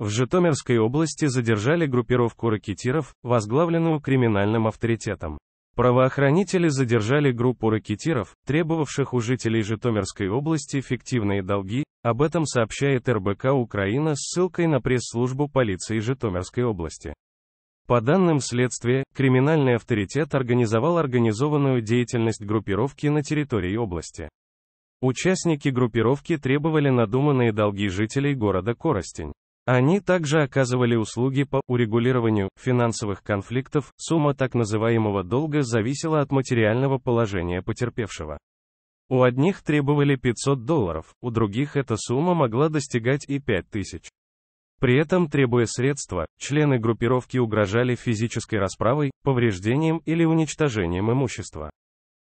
В Житомирской области задержали группировку ракетиров, возглавленную криминальным авторитетом. Правоохранители задержали группу ракетиров, требовавших у жителей Житомирской области фиктивные долги, об этом сообщает РБК Украина с ссылкой на пресс-службу полиции Житомирской области. По данным следствия, криминальный авторитет организовал организованную деятельность группировки на территории области. Участники группировки требовали надуманные долги жителей города Коростень. Они также оказывали услуги по урегулированию финансовых конфликтов, сумма так называемого долга зависела от материального положения потерпевшего. У одних требовали 500 долларов, у других эта сумма могла достигать и 5000. При этом, требуя средства, члены группировки угрожали физической расправой, повреждением или уничтожением имущества.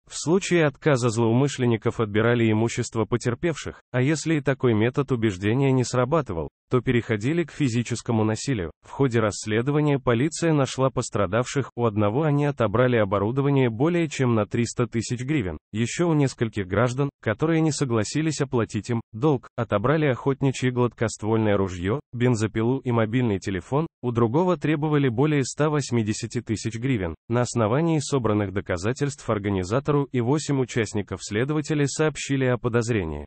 В случае отказа злоумышленников отбирали имущество потерпевших, а если и такой метод убеждения не срабатывал, то переходили к физическому насилию. В ходе расследования полиция нашла пострадавших, у одного они отобрали оборудование более чем на 300 тысяч гривен. Еще у нескольких граждан, которые не согласились оплатить им долг, отобрали охотничье гладкоствольное ружье, бензопилу и мобильный телефон, у другого требовали более 180 тысяч гривен. На основании собранных доказательств организатору и 8 участников следователи сообщили о подозрении.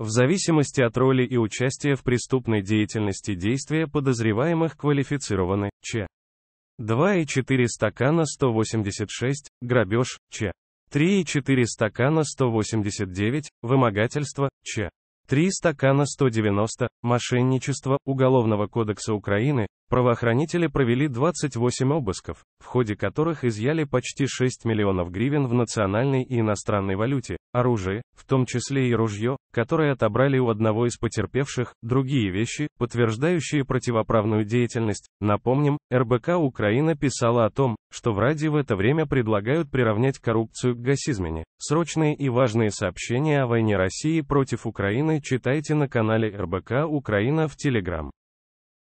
В зависимости от роли и участия в преступной деятельности действия подозреваемых квалифицированы Ч. 2,4 стакана 186, грабеж, Ч. 3,4 стакана 189, вымогательство, Ч. 3 стакана 190, мошенничество, Уголовного кодекса Украины, Правоохранители провели 28 обысков, в ходе которых изъяли почти 6 миллионов гривен в национальной и иностранной валюте, оружие, в том числе и ружье, которое отобрали у одного из потерпевших, другие вещи, подтверждающие противоправную деятельность. Напомним, РБК Украина писала о том, что в Ради в это время предлагают приравнять коррупцию к гасизмене. Срочные и важные сообщения о войне России против Украины читайте на канале РБК Украина в Телеграм.